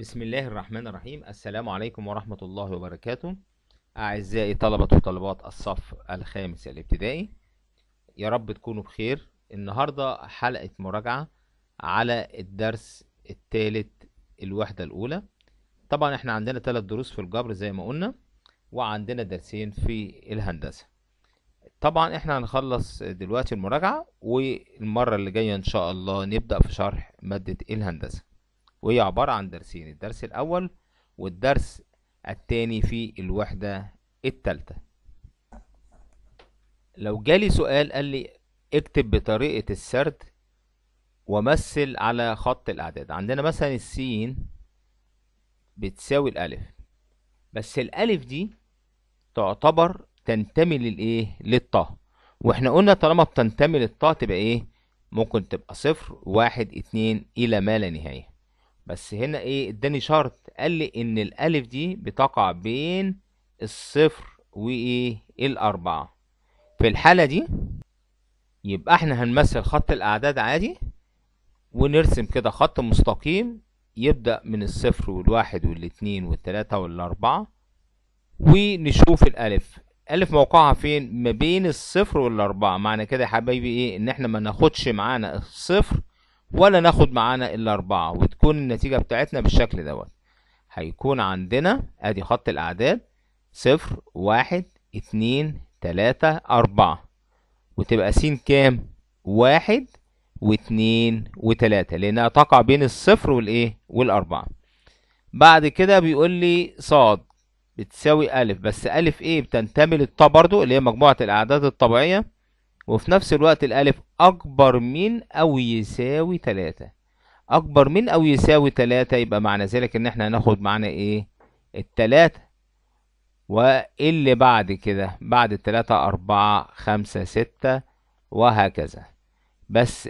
بسم الله الرحمن الرحيم السلام عليكم ورحمة الله وبركاته أعزائي طلبة وطلبات الصف الخامس الابتدائي يا رب تكونوا بخير النهاردة حلقة مراجعة على الدرس الثالث الوحدة الأولى طبعا احنا عندنا ثلاث دروس في الجبر زي ما قلنا وعندنا درسين في الهندسة طبعا احنا هنخلص دلوقتي المراجعة والمرة اللي جاية ان شاء الله نبدأ في شرح مادة الهندسة وهي عبارة عن درسين الدرس الأول والدرس التاني في الوحدة التالتة لو جالي سؤال قال لي اكتب بطريقة السرد ومثل على خط الأعداد عندنا مثلا السين بتساوي الألف بس الألف دي تعتبر تنتمي للإيه للطه واحنا قلنا طالما بتنتمي للطه تبقى إيه ممكن تبقى صفر واحد اتنين إلى ما لا نهاية بس هنا ايه اداني شرط قال لي ان الالف دي بتقع بين الصفر وايه الاربعة في الحالة دي يبقى احنا هنمثل خط الاعداد عادي ونرسم كده خط مستقيم يبدأ من الصفر والواحد والاتنين والتلاتة والاربعة ونشوف الالف الالف موقعها فين ما بين الصفر والاربعة معنى كده يا حبايبي ايه ان احنا ما ناخدش معانا الصفر ولا ناخد معانا الا أربعة وتكون النتيجة بتاعتنا بالشكل دوت هيكون عندنا ادي خط الاعداد صفر واحد اتنين تلاتة أربعة وتبقى س كام واحد واتنين وتلاتة لأنها تقع بين الصفر والإيه والأربعة بعد كده بيقول لي صاد بتساوي ا بس ا إيه بتنتمي للطا برضو اللي هي مجموعة الأعداد الطبيعية وفي نفس الوقت الألف أكبر من أو يساوي تلاتة أكبر من أو يساوي تلاتة يبقى معنى ذلك إن إحنا هناخد معانا إيه؟ التلاتة واللي بعد كده بعد التلاتة أربعة خمسة ستة وهكذا بس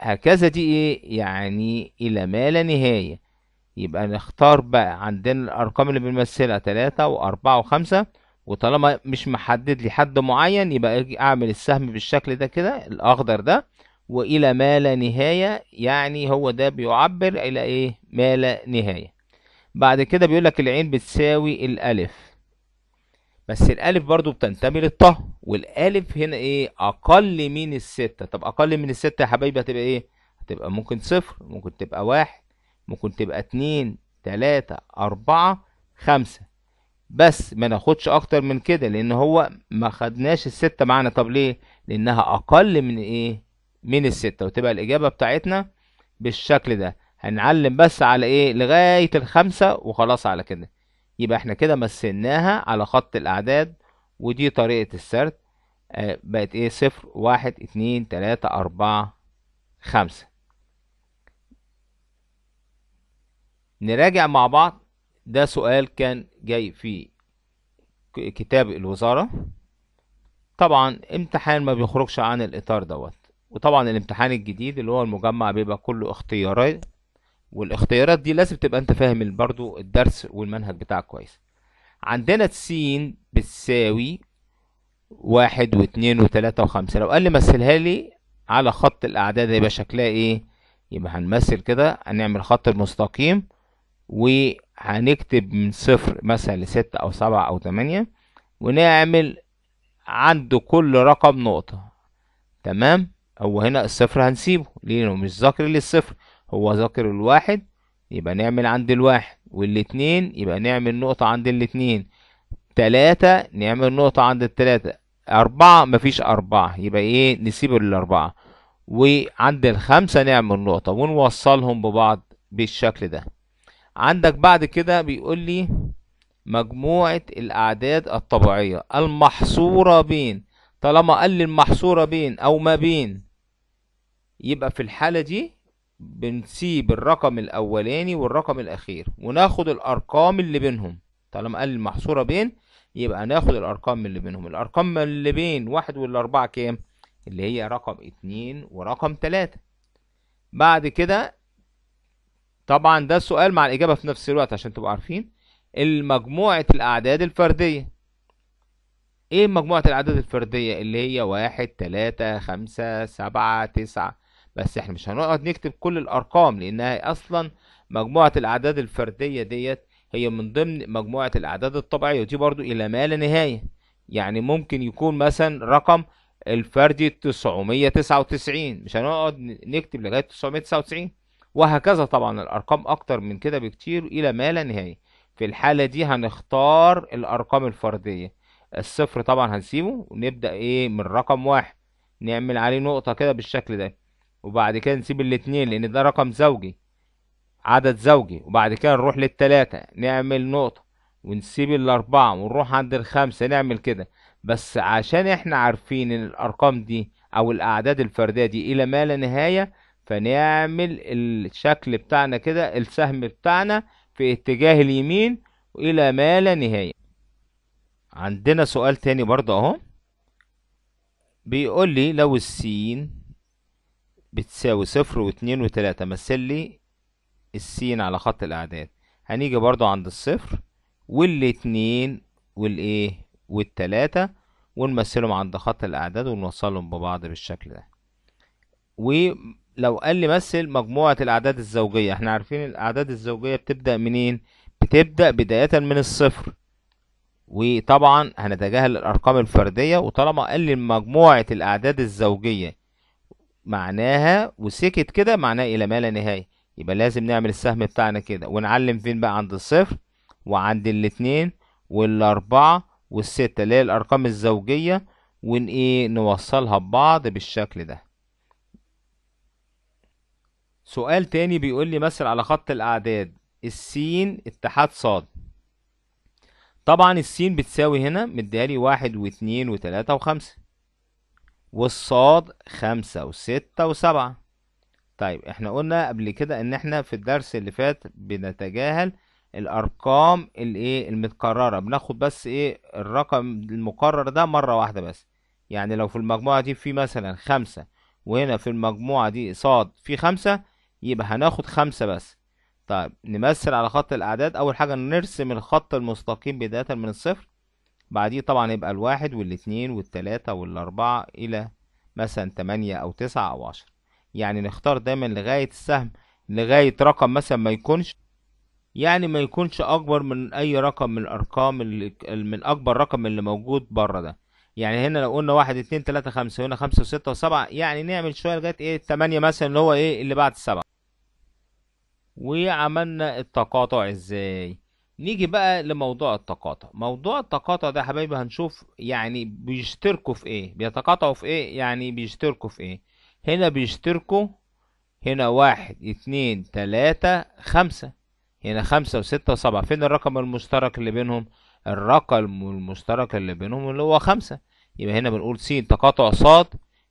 هكذا دي إيه؟ يعني إلى ما لا نهاية يبقى نختار بقى عندنا الأرقام اللي بنمثلها تلاتة وأربعة وخمسة وطالما مش محدد لي حد معين يبقى اجي اعمل السهم بالشكل ده كده الاخضر ده والى ما لا نهايه يعني هو ده بيعبر الى ايه ما لا نهايه بعد كده بيقول لك العين بتساوي الالف بس الالف برضو بتنتمي للطه والالف هنا ايه اقل من الستة طب اقل من الستة يا حبايبي هتبقى ايه هتبقى ممكن صفر ممكن تبقى واحد ممكن تبقى اتنين تلاتة اربعة خمسة بس ما ناخدش اكتر من كده لان هو ما خدناش الستة معانا طب ليه لانها اقل من ايه من الستة وتبقى الاجابة بتاعتنا بالشكل ده هنعلم بس على ايه لغاية الخمسة وخلاص على كده يبقى احنا كده مثلناها على خط الاعداد ودي طريقة السرد آه، بقت ايه صفر واحد اتنين تلاتة اربعة خمسة نراجع مع بعض ده سؤال كان جاي في كتاب الوزارة طبعا امتحان ما بيخرجش عن الإطار دوت وطبعا الامتحان الجديد اللي هو المجمع بيبقى كله اختيارات والاختيارات دي لازم تبقى انت فاهم برضو الدرس والمنهج بتاعك كويس عندنا س بتساوي واحد واتنين وتلاتة وخمسة لو قال لي مثلها لي على خط الأعداد هيبقى شكلها ايه يبقى هنمثل كده هنعمل خط المستقيم و هنكتب من صفر مثلا لستة أو سبعة أو تمانية ونعمل عند كل رقم نقطة تمام هو هنا الصفر هنسيبه لأنه مش ذاكر للصفر هو ذاكر الواحد يبقى نعمل عند الواحد والاتنين يبقى نعمل نقطة عند الاتنين تلاتة نعمل نقطة عند التلاتة أربعة مفيش أربعة يبقى إيه نسيب الأربعة وعند الخمسة نعمل نقطة ونوصلهم ببعض بالشكل ده عندك بعد كده بيقول لي مجموعة الأعداد الطبيعية المحصورة بين طالما قال لي المحصورة بين أو ما بين يبقى في الحالة دي بنسيب الرقم الأولاني والرقم الأخير وناخد الأرقام اللي بينهم طالما قال لي المحصورة بين يبقى ناخد الأرقام اللي بينهم الأرقام اللي بين واحد والأربعة كام؟ اللي هي رقم اتنين ورقم تلاتة بعد كده طبعا ده السؤال مع الإجابة في نفس الوقت عشان تبقوا عارفين المجموعة الأعداد الفردية إيه مجموعة الأعداد الفردية اللي هي واحد تلاتة خمسة سبعة تسعة بس احنا مش هنقعد نكتب كل الأرقام لأنها أصلا مجموعة الأعداد الفردية ديت هي من ضمن مجموعة الأعداد الطبيعية ودي برضو إلى ما لا نهاية يعني ممكن يكون مثلا رقم الفردي 999 مش هنقعد نكتب لغاية 999 وهكذا طبعا الأرقام أكتر من كده بكتير إلى ما لا نهاية في الحالة دي هنختار الأرقام الفردية الصفر طبعا هنسيبه ونبدأ إيه من رقم واحد نعمل عليه نقطة كده بالشكل ده وبعد كده نسيب الاتنين لأن ده رقم زوجي عدد زوجي وبعد كده نروح للتلاتة نعمل نقطة ونسيب الأربعة ونروح عند الخمسة نعمل كده بس عشان احنا عارفين ان الارقام دي او الاعداد الفرديه دي الى ما لا نهايه فنعمل الشكل بتاعنا كده السهم بتاعنا في اتجاه اليمين إلى ما لا نهاية عندنا سؤال تاني برضه أهو بيقول لي لو السين بتساوي صفر واتنين وتلاتة مثل لي السين على خط الأعداد هنيجي برضو عند الصفر والاتنين والإيه والتلاتة ونمثلهم عند خط الأعداد ونوصلهم ببعض بالشكل ده لو قال لي مثل مجموعة الأعداد الزوجية احنا عارفين الأعداد الزوجية بتبدأ منين بتبدأ بداية من الصفر وطبعا هنتجاهل الأرقام الفردية وطالما قال لي مجموعة الأعداد الزوجية معناها وسكت كده معناها إلى ما لا نهاية يبقى لازم نعمل السهم بتاعنا كده ونعلم فين بقى عند الصفر وعند الاتنين والأربعة والستة اللي هي الأرقام الزوجية إيه نوصلها ببعض بالشكل ده سؤال تاني بيقول لي مثل على خط الأعداد السين اتحاد صاد طبعا السين بتساوي هنا لي واحد واتنين وتلاتة وخمسة والصاد خمسة وستة وسبعة طيب احنا قلنا قبل كده ان احنا في الدرس اللي فات بنتجاهل الارقام الايه المتكررة بناخد بس ايه الرقم المكرر ده مرة واحدة بس يعني لو في المجموعة دي في مثلا خمسة وهنا في المجموعة دي صاد في خمسة يبقى هناخد خمسة بس طيب نمثل على خط الأعداد أول حاجة نرسم الخط المستقيم بداية من الصفر بعديه طبعا يبقى الواحد والاتنين والتلاتة والأربعة إلى مثلا تمانية أو تسعة أو عشرة يعني نختار دايما لغاية السهم لغاية رقم مثلا ما يكونش يعني ما يكونش أكبر من أي رقم من الأرقام من أكبر رقم اللي موجود بره ده يعني هنا لو قلنا واحد اتنين تلاتة خمسة هنا خمسة وستة وسبعة يعني نعمل شوية لغاية ايه التمانية مثلا اللي هو ايه اللي بعد السبعة وعملنا التقاطع ازاي نيجي بقى لموضوع التقاطع موضوع التقاطع ده حبايبي هنشوف يعني بيشتركوا في ايه بيتقاطعوا في ايه يعني بيشتركوا في ايه هنا بيشتركوا هنا واحد اتنين تلاتة خمسة هنا خمسة وستة وسبعة فين الرقم المشترك اللي بينهم الرقم المشترك اللي بينهم اللي هو خمسة يبقى هنا بنقول س تقاطع ص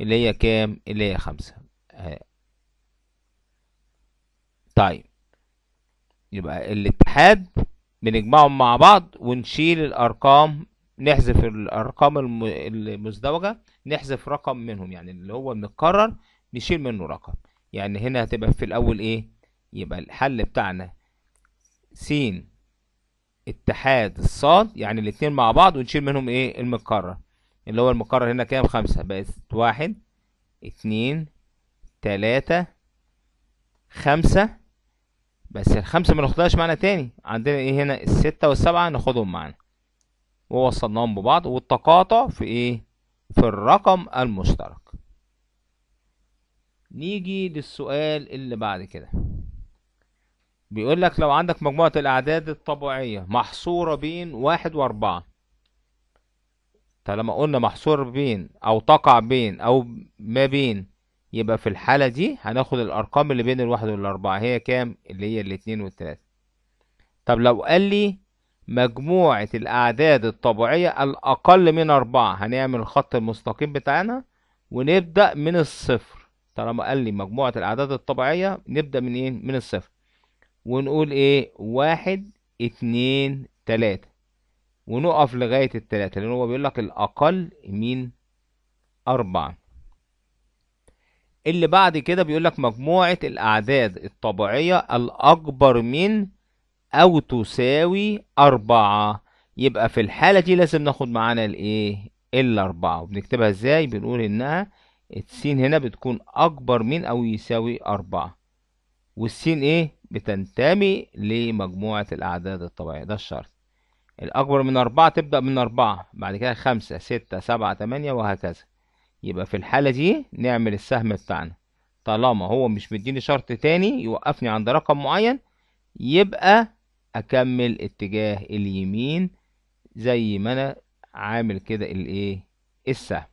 اللي هي كام اللي هي خمسة طيب يبقى الاتحاد بنجمعهم مع بعض ونشيل الارقام نحذف الارقام المزدوجه نحذف رقم منهم يعني اللي هو المتكرر نشيل منه رقم يعني هنا هتبقى في الاول ايه يبقى الحل بتاعنا س اتحاد الصاد يعني الاتنين مع بعض ونشيل منهم ايه المتكرر اللي هو المتكرر هنا كام خمسة بقت واحد اتنين تلاتة خمسة بس الخمسة ما ناخدهاش معانا تاني عندنا ايه هنا الستة والسبعة ناخدهم معانا ووصلناهم ببعض والتقاطع في ايه في الرقم المشترك نيجي للسؤال اللي بعد كده بيقول لك لو عندك مجموعة الأعداد الطبيعية محصورة بين واحد وأربعة طالما قلنا محصور بين أو تقع بين أو ما بين يبقى في الحالة دي هناخد الأرقام اللي بين الواحد والأربعة هي كام؟ اللي هي الاتنين والتلاتة. طب لو قال لي مجموعة الأعداد الطبيعية الأقل من أربعة هنعمل الخط المستقيم بتاعنا ونبدأ من الصفر طالما قال لي مجموعة الأعداد الطبيعية نبدأ من إيه؟ من الصفر ونقول إيه؟ واحد اتنين تلاتة ونقف لغاية التلاتة لأن هو بيقول لك الأقل من أربعة اللي بعد كده بيقول لك مجموعة الأعداد الطبيعية الأكبر من أو تساوي أربعة يبقى في الحالة دي لازم ناخد معانا الإيه؟ الأربعة وبنكتبها إزاي؟ بنقول إنها السين هنا بتكون أكبر من أو يساوي أربعة والسين إيه؟ بتنتمي لمجموعة الأعداد الطبيعية ده الشرط الأكبر من أربعة تبدأ من أربعة بعد كده خمسة ستة سبعة تمانية وهكذا يبقى في الحالة دي نعمل السهم بتاعنا طالما هو مش مديني شرط تاني يوقفني عند رقم معين يبقى أكمل اتجاه اليمين زي ما أنا عامل كده الإيه السهم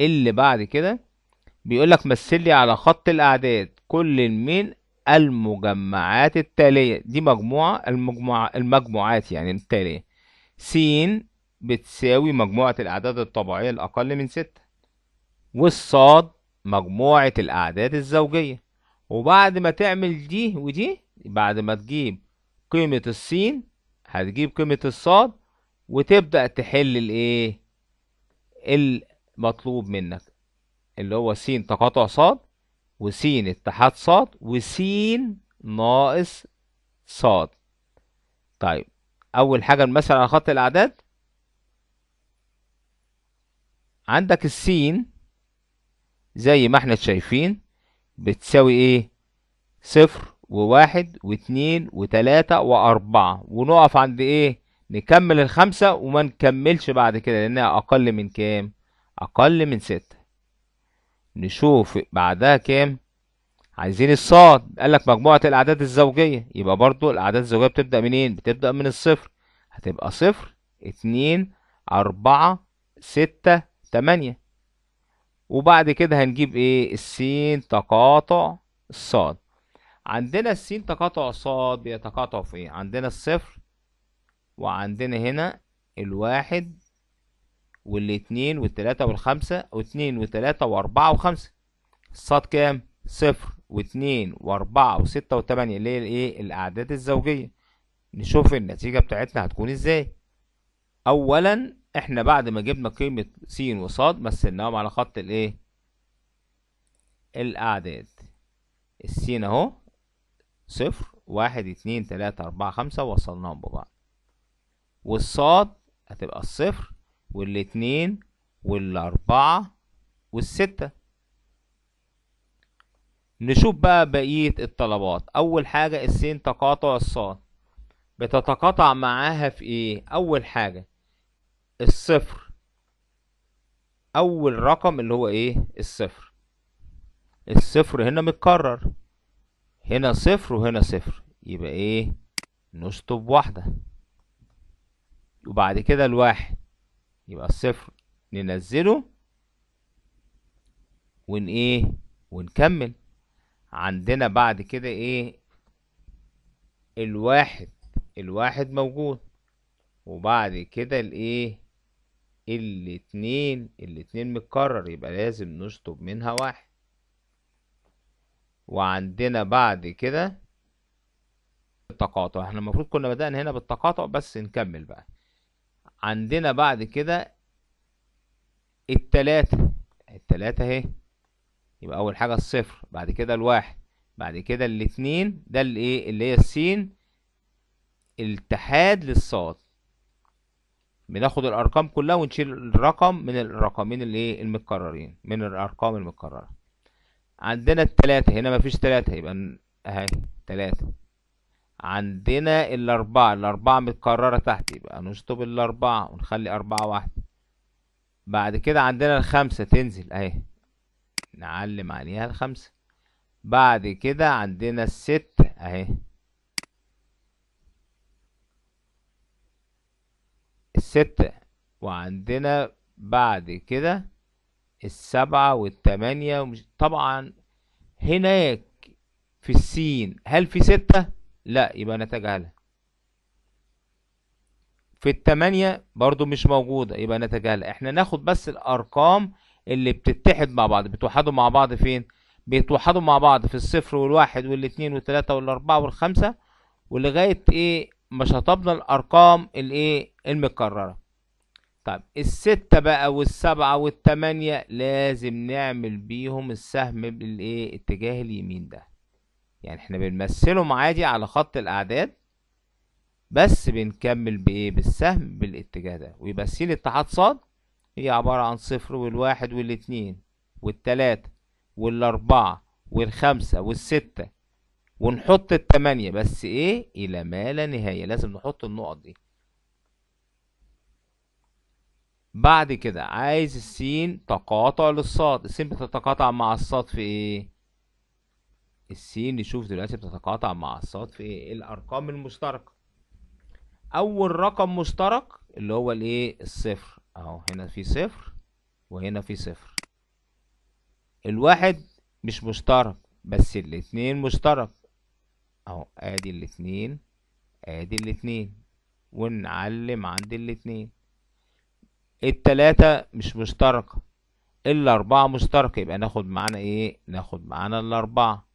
اللي بعد كده بيقول لك مثل لي على خط الأعداد كل من المجمعات التالية دي مجموعة المجموعة المجموعات يعني التالية س بتساوي مجموعة الأعداد الطبيعية الأقل من ستة والصاد مجموعة الأعداد الزوجية وبعد ما تعمل دي ودي بعد ما تجيب قيمة السين هتجيب قيمة الصاد وتبدأ تحل الإيه المطلوب منك اللي هو س تقاطع صاد وس اتحاد صاد وس ناقص صاد طيب أول حاجة المثل على خط الأعداد عندك السين زي ما احنا شايفين بتساوي ايه صفر وواحد واتنين وتلاتة وأربعة ونقف عند ايه نكمل الخمسة وما نكملش بعد كده لأنها أقل من كام أقل من ستة نشوف بعدها كام عايزين الصاد قالك مجموعة الأعداد الزوجية يبقى برضو الأعداد الزوجية بتبدأ منين بتبدأ من الصفر هتبقى صفر اتنين أربعة ستة تمانية وبعد كده هنجيب ايه السين تقاطع الصاد عندنا السين تقاطع الصاد بيتقاطع في ايه عندنا الصفر وعندنا هنا الواحد والاتنين والتلاتة والخمسة واتنين وتلاتة واربعة وخمسة الصاد كام صفر واتنين واربعة وستة وتمانية اللي هي الايه الاعداد الزوجية نشوف النتيجة بتاعتنا هتكون ازاي اولا احنا بعد ما جبنا قيمة س وص مثلناهم على خط الايه الاعداد السين اهو صفر واحد اتنين تلاتة اربعة خمسة وصلناهم ببعض والصاد هتبقى الصفر والاتنين والاربعة والستة نشوف بقى بقية الطلبات أول حاجة السين تقاطع الصاد بتتقاطع معاها في إيه؟ أول حاجة الصفر اول رقم اللي هو ايه الصفر الصفر هنا متكرر هنا صفر وهنا صفر يبقى ايه نشطب واحدة وبعد كده الواحد يبقى الصفر ننزله ون ايه ونكمل عندنا بعد كده ايه الواحد الواحد موجود وبعد كده الايه الاتنين الاتنين متكرر يبقى لازم نشطب منها واحد وعندنا بعد كده التقاطع احنا المفروض كنا بدأنا هنا بالتقاطع بس نكمل بقى عندنا بعد كده التلاتة التلاتة اهي يبقى أول حاجة الصفر بعد كده الواحد بعد كده الاتنين ده الايه اللي هي السين التحاد للصاد بناخد الارقام كلها ونشيل الرقم من الرقمين اللي المتكررين من الارقام المتكرره عندنا التلاتة هنا مفيش تلاتة يبقى اهي تلاتة عندنا الأربعة الأربعة متكررة تحت يبقى نشطب الأربعة ونخلي أربعة واحدة بعد كده عندنا الخمسة تنزل اهي نعلم عليها الخمسة بعد كده عندنا الستة اهي الستة وعندنا بعد كده السبعة والتمانية طبعا هناك في السين هل في ستة؟ لا يبقى نتجاهلها في التمانية برضو مش موجودة يبقى نتجاهلها احنا ناخد بس الأرقام اللي بتتحد مع بعض بتوحدوا مع بعض فين؟ بيتوحدوا مع بعض في الصفر والواحد والاتنين والتلاتة والأربعة والخمسة ولغاية ايه مش هطبنا الارقام الايه المكرره طب الستة بقى والسبعة والتمانية لازم نعمل بيهم السهم بالايه اتجاه اليمين ده يعني احنا بنمثلهم عادي على خط الاعداد بس بنكمل بايه بالسهم بالاتجاه ده ويبقى س الاتحاد ص هي عبارة عن صفر والواحد والاتنين والتلاتة والاربعة والخمسة والستة ونحط التمانية بس ايه الى ما لا نهاية لازم نحط النقط دي بعد كده عايز السين تقاطع للصاد السين بتتقاطع مع الصاد في ايه السين نشوف دلوقتي بتتقاطع مع الصاد في ايه الارقام المشتركة اول رقم مشترك اللي هو الايه الصفر اهو هنا في صفر وهنا في صفر الواحد مش مشترك بس الاتنين مشترك اهو ادي الاتنين ادي الاتنين ونعلم عند الاتنين التلاتة مش مشتركة الأربعة مشتركة يبقى ناخد معانا ايه ناخد معانا الأربعة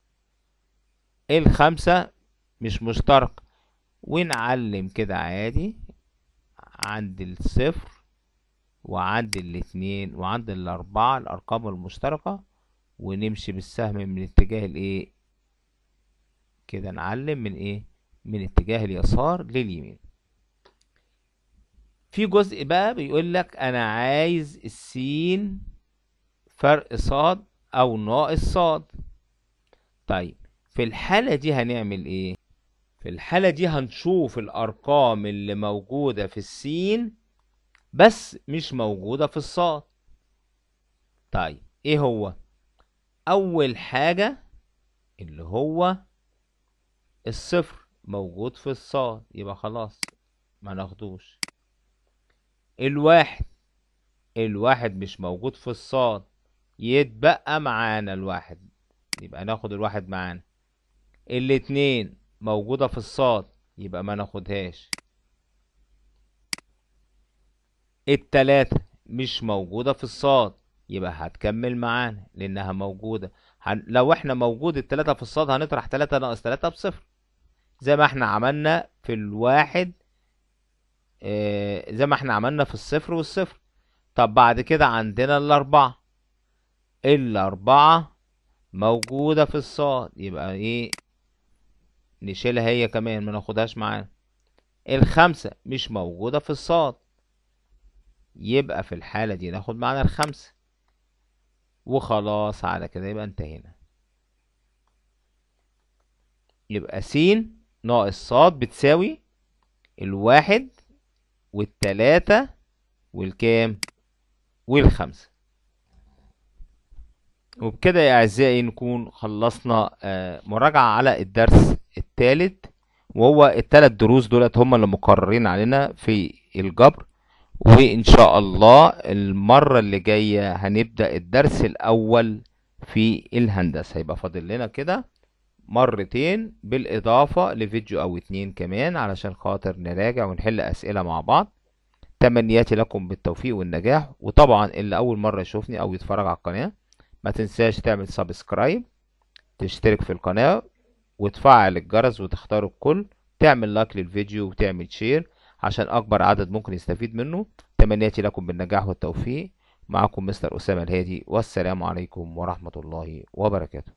الخمسة مش مشتركة ونعلم كده عادي عند الصفر وعند الاتنين وعند الأربعة الأرقام المشتركة ونمشي بالسهم من اتجاه الايه كده نعلم من ايه من اتجاه اليسار لليمين في جزء بقى بيقول لك انا عايز السين فرق صاد او ناقص صاد طيب في الحالة دي هنعمل ايه في الحالة دي هنشوف الارقام اللي موجودة في السين بس مش موجودة في الصاد طيب ايه هو اول حاجة اللي هو الصفر موجود في الصاد يبقى خلاص ما ناخدوش الواحد الواحد مش موجود في الصاد يتبقى معانا الواحد يبقى ناخد الواحد معانا الاتنين موجودة في الصاد يبقى ما ناخدهاش التلاتة مش موجودة في الصاد يبقى هتكمل معانا لأنها موجودة لو احنا موجود التلاتة في الصاد هنطرح تلاتة ناقص تلاتة بصفر زي ما احنا عملنا في الواحد آه، زي ما احنا عملنا في الصفر والصفر طب بعد كده عندنا الأربعة إيه الأربعة موجودة في الصاد يبقى ايه نشيلها هي كمان ما ناخدهاش معانا الخمسة مش موجودة في الصاد يبقى في الحالة دي ناخد معانا الخمسة وخلاص على كده يبقى انتهينا يبقى س ناقص ص بتساوي الواحد والتلاتة والكام والخمسة وبكده يا أعزائي نكون خلصنا آه، مراجعة على الدرس الثالث وهو الثلاث دروس دولت هم اللي مقررين علينا في الجبر وإن شاء الله المرة اللي جاية هنبدأ الدرس الأول في الهندسة هيبقى فاضل لنا كده مرتين بالإضافة لفيديو أو اتنين كمان علشان خاطر نراجع ونحل أسئلة مع بعض تمنياتي لكم بالتوفيق والنجاح وطبعا اللي أول مرة يشوفني أو يتفرج على القناة ما تنساش تعمل سبسكرايب تشترك في القناة وتفعل الجرس وتختار الكل تعمل لايك للفيديو وتعمل شير عشان أكبر عدد ممكن يستفيد منه تمنياتي لكم بالنجاح والتوفيق معكم مستر أسامة الهادي والسلام عليكم ورحمة الله وبركاته